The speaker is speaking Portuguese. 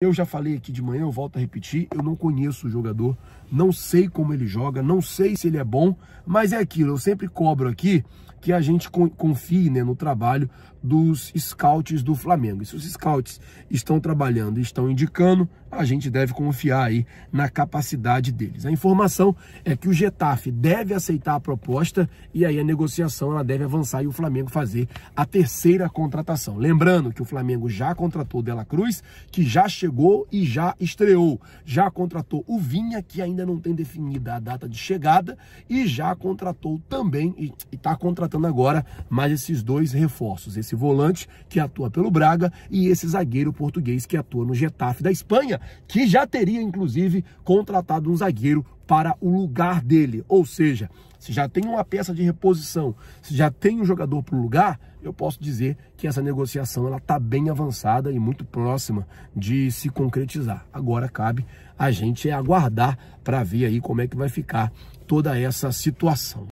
Eu já falei aqui de manhã, eu volto a repetir, eu não conheço o jogador, não sei como ele joga, não sei se ele é bom, mas é aquilo, eu sempre cobro aqui que a gente confie né, no trabalho dos scouts do Flamengo. E se os scouts estão trabalhando e estão indicando, a gente deve confiar aí na capacidade deles. A informação é que o Getafe deve aceitar a proposta e aí a negociação ela deve avançar e o Flamengo fazer a terceira contratação. Lembrando que o Flamengo já contratou Dela Cruz, que já chegou chegou e já estreou. Já contratou o Vinha, que ainda não tem definida a data de chegada, e já contratou também, e está contratando agora mais esses dois reforços: esse volante que atua pelo Braga e esse zagueiro português que atua no Getafe da Espanha, que já teria inclusive contratado um zagueiro para o lugar dele. Ou seja, se já tem uma peça de reposição, se já tem um jogador para o lugar, eu posso dizer que essa negociação ela está bem avançada e muito próxima de se concretizar. Agora cabe a gente aguardar para ver aí como é que vai ficar toda essa situação.